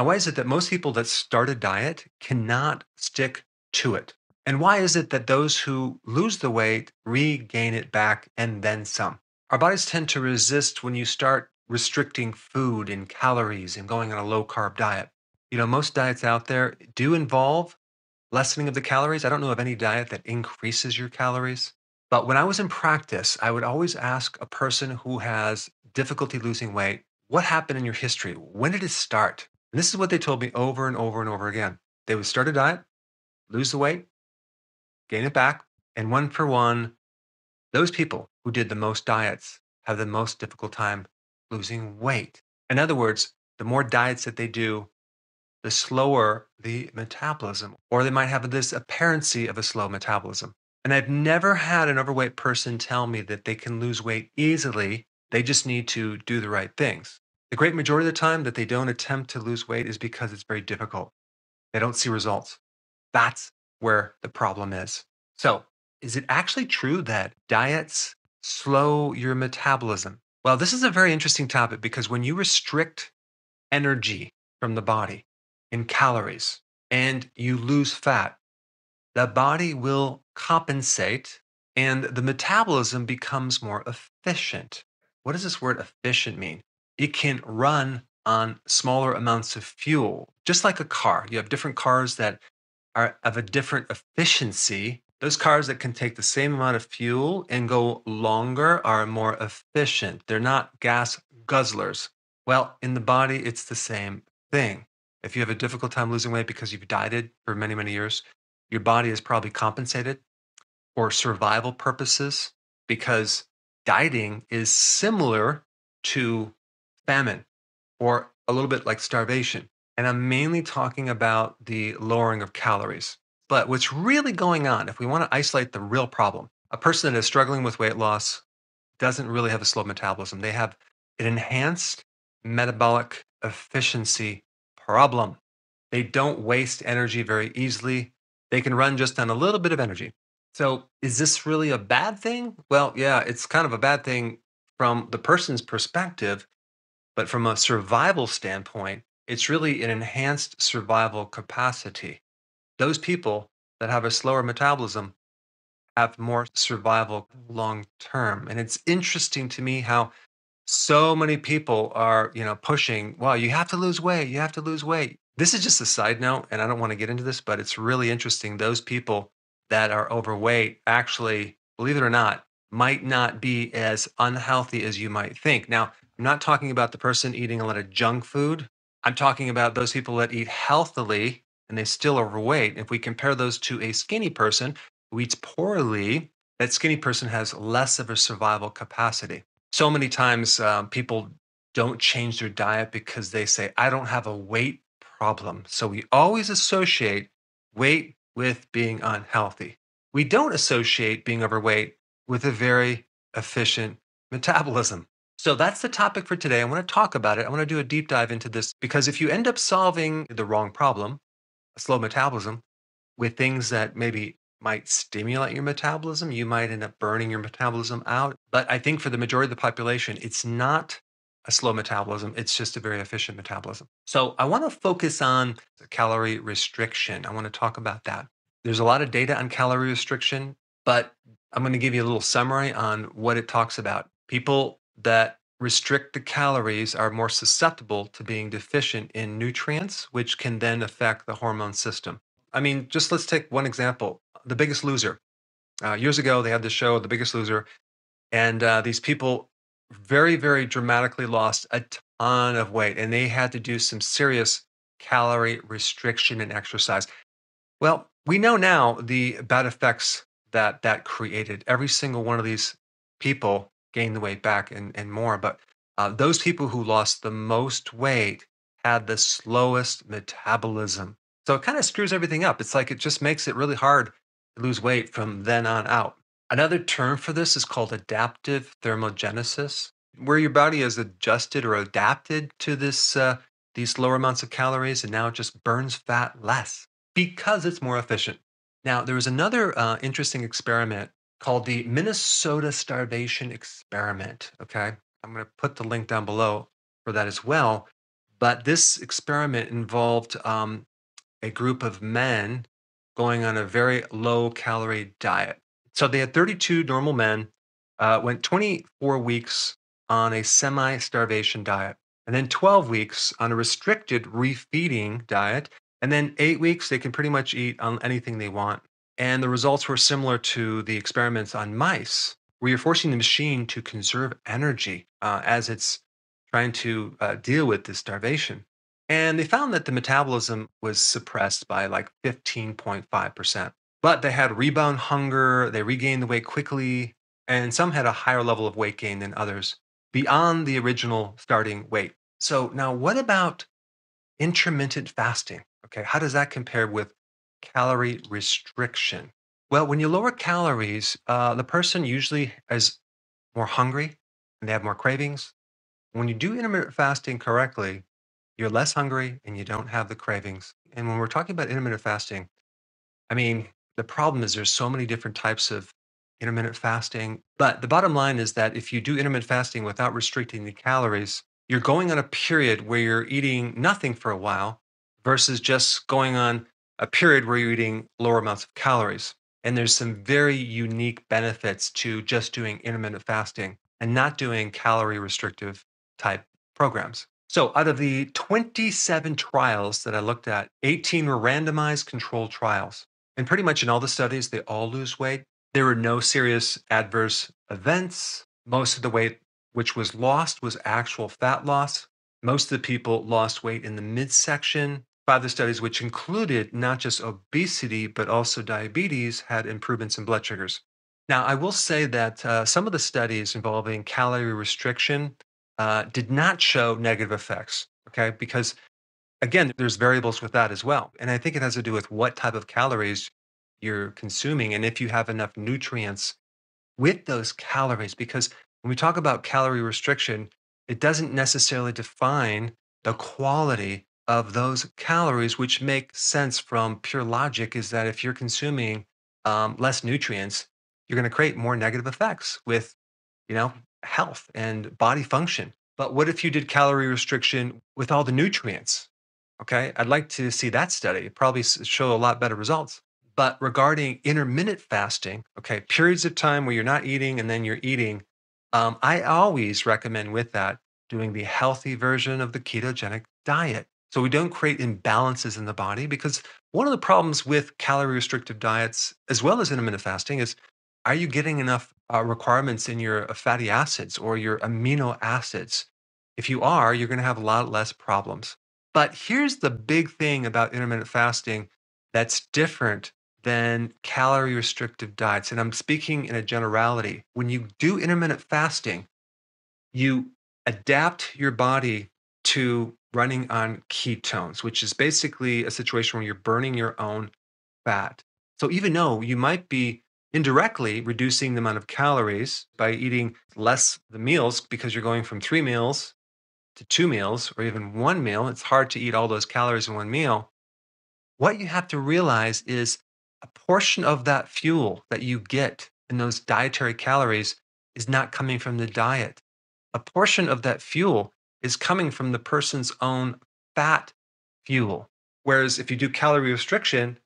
Now, why is it that most people that start a diet cannot stick to it? And why is it that those who lose the weight regain it back and then some? Our bodies tend to resist when you start restricting food and calories and going on a low carb diet. You know, most diets out there do involve lessening of the calories. I don't know of any diet that increases your calories. But when I was in practice, I would always ask a person who has difficulty losing weight, what happened in your history? When did it start? And this is what they told me over and over and over again. They would start a diet, lose the weight, gain it back, and one for one, those people who did the most diets have the most difficult time losing weight. In other words, the more diets that they do, the slower the metabolism, or they might have this apparency of a slow metabolism. And I've never had an overweight person tell me that they can lose weight easily. They just need to do the right things. The great majority of the time that they don't attempt to lose weight is because it's very difficult. They don't see results. That's where the problem is. So, is it actually true that diets slow your metabolism? Well, this is a very interesting topic because when you restrict energy from the body in calories and you lose fat, the body will compensate and the metabolism becomes more efficient. What does this word efficient mean? it can run on smaller amounts of fuel, just like a car. You have different cars that are of a different efficiency. Those cars that can take the same amount of fuel and go longer are more efficient. They're not gas guzzlers. Well, in the body, it's the same thing. If you have a difficult time losing weight because you've dieted for many, many years, your body is probably compensated for survival purposes because dieting is similar to famine or a little bit like starvation. And I'm mainly talking about the lowering of calories. But what's really going on, if we want to isolate the real problem, a person that is struggling with weight loss doesn't really have a slow metabolism. They have an enhanced metabolic efficiency problem. They don't waste energy very easily. They can run just on a little bit of energy. So, is this really a bad thing? Well, yeah, it's kind of a bad thing from the person's perspective but from a survival standpoint, it's really an enhanced survival capacity. Those people that have a slower metabolism have more survival long term. And it's interesting to me how so many people are, you know, pushing, Well, you have to lose weight, you have to lose weight. This is just a side note, and I don't want to get into this, but it's really interesting. Those people that are overweight actually, believe it or not, might not be as unhealthy as you might think. Now, I'm not talking about the person eating a lot of junk food. I'm talking about those people that eat healthily and they still overweight. If we compare those to a skinny person who eats poorly, that skinny person has less of a survival capacity. So many times um, people don't change their diet because they say, I don't have a weight problem. So we always associate weight with being unhealthy. We don't associate being overweight with a very efficient metabolism. So that's the topic for today. I want to talk about it. I want to do a deep dive into this because if you end up solving the wrong problem, a slow metabolism, with things that maybe might stimulate your metabolism, you might end up burning your metabolism out. But I think for the majority of the population, it's not a slow metabolism, it's just a very efficient metabolism. So I want to focus on calorie restriction. I want to talk about that. There's a lot of data on calorie restriction, but I'm going to give you a little summary on what it talks about. People that restrict the calories are more susceptible to being deficient in nutrients, which can then affect the hormone system. I mean, just let's take one example The Biggest Loser. Uh, years ago, they had this show, The Biggest Loser, and uh, these people very, very dramatically lost a ton of weight, and they had to do some serious calorie restriction and exercise. Well, we know now the bad effects that that created. Every single one of these people gain the weight back and, and more. But uh, those people who lost the most weight had the slowest metabolism. So it kind of screws everything up. It's like it just makes it really hard to lose weight from then on out. Another term for this is called adaptive thermogenesis, where your body is adjusted or adapted to this uh, these lower amounts of calories and now it just burns fat less because it's more efficient. Now, there was another uh, interesting experiment called the Minnesota Starvation Experiment. Okay. I'm going to put the link down below for that as well. But this experiment involved um, a group of men going on a very low calorie diet. So they had 32 normal men, uh, went 24 weeks on a semi starvation diet, and then 12 weeks on a restricted refeeding diet. And then eight weeks, they can pretty much eat on anything they want. And the results were similar to the experiments on mice, where you're forcing the machine to conserve energy uh, as it's trying to uh, deal with this starvation. And they found that the metabolism was suppressed by like 15.5%. But they had rebound hunger, they regained the weight quickly, and some had a higher level of weight gain than others beyond the original starting weight. So, now what about intermittent fasting? Okay, how does that compare with calorie restriction? Well, when you lower calories, uh, the person usually is more hungry and they have more cravings. When you do intermittent fasting correctly, you're less hungry and you don't have the cravings. And when we're talking about intermittent fasting, I mean, the problem is there's so many different types of intermittent fasting. But the bottom line is that if you do intermittent fasting without restricting the calories, you're going on a period where you're eating nothing for a while versus just going on a period where you're eating lower amounts of calories. And there's some very unique benefits to just doing intermittent fasting and not doing calorie restrictive type programs. So, out of the 27 trials that I looked at, 18 were randomized controlled trials. And pretty much in all the studies, they all lose weight. There were no serious adverse events. Most of the weight which was lost was actual fat loss. Most of the people lost weight in the midsection the studies, which included not just obesity, but also diabetes, had improvements in blood sugars. Now, I will say that uh, some of the studies involving calorie restriction uh, did not show negative effects, okay? Because again, there's variables with that as well. And I think it has to do with what type of calories you're consuming and if you have enough nutrients with those calories. Because when we talk about calorie restriction, it doesn't necessarily define the quality of those calories, which make sense from pure logic, is that if you're consuming um, less nutrients, you're going to create more negative effects with, you know, health and body function. But what if you did calorie restriction with all the nutrients? Okay, I'd like to see that study. Probably show a lot better results. But regarding intermittent fasting, okay, periods of time where you're not eating and then you're eating, um, I always recommend with that doing the healthy version of the ketogenic diet. So we don't create imbalances in the body because one of the problems with calorie restrictive diets, as well as intermittent fasting, is are you getting enough uh, requirements in your uh, fatty acids or your amino acids? If you are, you're going to have a lot less problems. But here's the big thing about intermittent fasting that's different than calorie restrictive diets. And I'm speaking in a generality. When you do intermittent fasting, you adapt your body to running on ketones, which is basically a situation where you're burning your own fat. So even though you might be indirectly reducing the amount of calories by eating less the meals because you're going from three meals to two meals or even one meal, it's hard to eat all those calories in one meal. What you have to realize is a portion of that fuel that you get in those dietary calories is not coming from the diet. A portion of that fuel is coming from the person's own fat fuel. Whereas if you do calorie restriction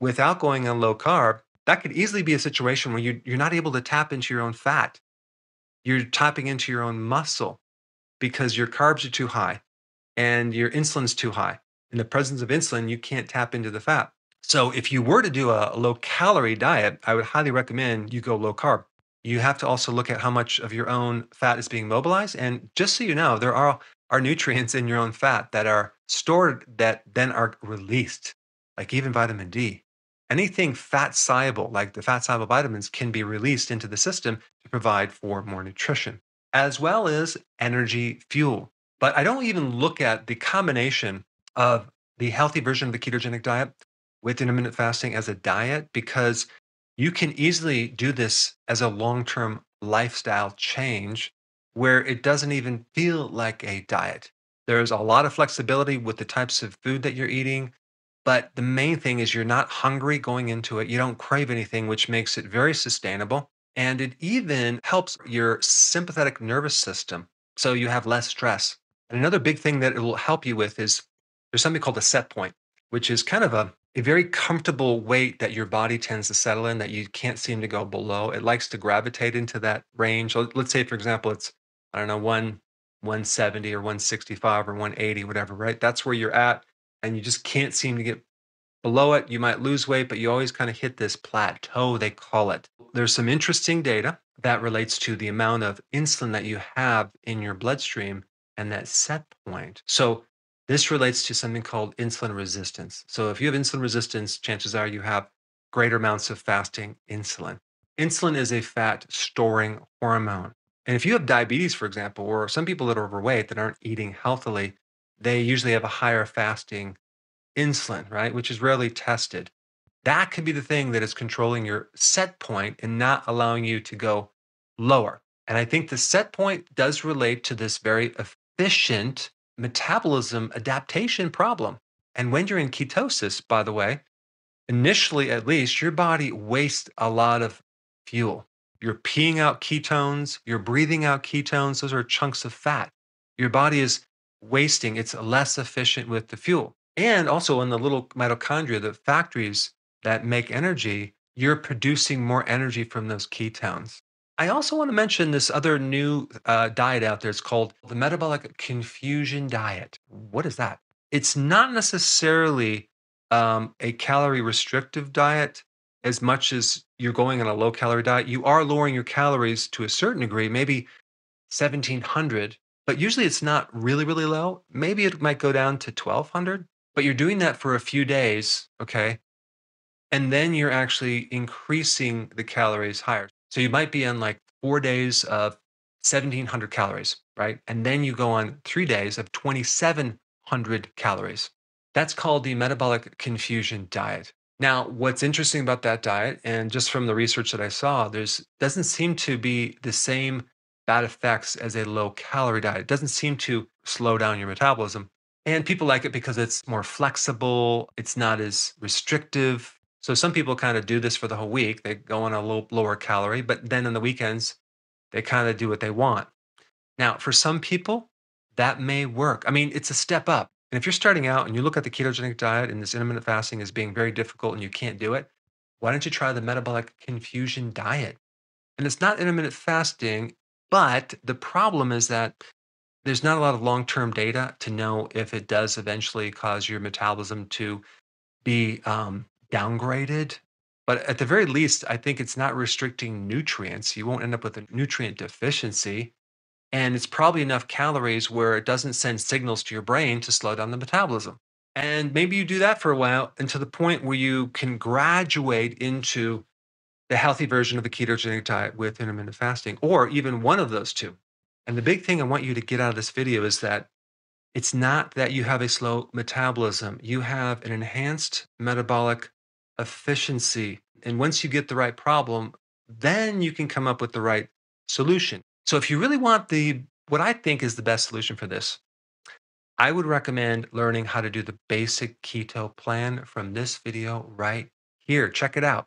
without going on low carb, that could easily be a situation where you, you're not able to tap into your own fat. You're tapping into your own muscle because your carbs are too high and your insulin's too high. In the presence of insulin, you can't tap into the fat. So if you were to do a low calorie diet, I would highly recommend you go low carb you have to also look at how much of your own fat is being mobilized. And just so you know, there are, are nutrients in your own fat that are stored that then are released, like even vitamin D. Anything fat soluble, like the fat soluble vitamins, can be released into the system to provide for more nutrition, as well as energy fuel. But I don't even look at the combination of the healthy version of the ketogenic diet with intermittent fasting as a diet because you can easily do this as a long term lifestyle change where it doesn't even feel like a diet. There's a lot of flexibility with the types of food that you're eating, but the main thing is you're not hungry going into it. You don't crave anything, which makes it very sustainable. And it even helps your sympathetic nervous system. So you have less stress. And another big thing that it will help you with is there's something called a set point, which is kind of a a very comfortable weight that your body tends to settle in that you can't seem to go below. It likes to gravitate into that range. Let's say, for example, it's, I don't know, one, 170 or 165 or 180, whatever, right? That's where you're at. And you just can't seem to get below it. You might lose weight, but you always kind of hit this plateau, they call it. There's some interesting data that relates to the amount of insulin that you have in your bloodstream and that set point. So this relates to something called insulin resistance. So, if you have insulin resistance, chances are you have greater amounts of fasting insulin. Insulin is a fat storing hormone. And if you have diabetes, for example, or some people that are overweight that aren't eating healthily, they usually have a higher fasting insulin, right? Which is rarely tested. That could be the thing that is controlling your set point and not allowing you to go lower. And I think the set point does relate to this very efficient metabolism adaptation problem. And when you're in ketosis, by the way, initially at least, your body wastes a lot of fuel. You're peeing out ketones, you're breathing out ketones, those are chunks of fat. Your body is wasting, it's less efficient with the fuel. And also in the little mitochondria, the factories that make energy, you're producing more energy from those ketones. I also want to mention this other new uh, diet out there. It's called the metabolic confusion diet. What is that? It's not necessarily um, a calorie restrictive diet as much as you're going on a low calorie diet. You are lowering your calories to a certain degree, maybe 1700, but usually it's not really, really low. Maybe it might go down to 1200, but you're doing that for a few days, okay? And then you're actually increasing the calories higher. So you might be on like four days of 1700 calories, right? And then you go on three days of 2700 calories. That's called the metabolic confusion diet. Now, what's interesting about that diet, and just from the research that I saw, there's doesn't seem to be the same bad effects as a low calorie diet. It doesn't seem to slow down your metabolism. And people like it because it's more flexible, it's not as restrictive, so some people kind of do this for the whole week. They go on a little lower calorie, but then on the weekends, they kind of do what they want. Now, for some people, that may work. I mean, it's a step up. And if you're starting out and you look at the ketogenic diet and this intermittent fasting as being very difficult and you can't do it, why don't you try the metabolic confusion diet? And it's not intermittent fasting, but the problem is that there's not a lot of long term data to know if it does eventually cause your metabolism to be um, downgraded. But at the very least, I think it's not restricting nutrients. You won't end up with a nutrient deficiency. And it's probably enough calories where it doesn't send signals to your brain to slow down the metabolism. And maybe you do that for a while until the point where you can graduate into the healthy version of the ketogenic diet with intermittent fasting, or even one of those two. And the big thing I want you to get out of this video is that it's not that you have a slow metabolism, you have an enhanced metabolic efficiency. And once you get the right problem, then you can come up with the right solution. So if you really want the what I think is the best solution for this, I would recommend learning how to do the basic keto plan from this video right here. Check it out.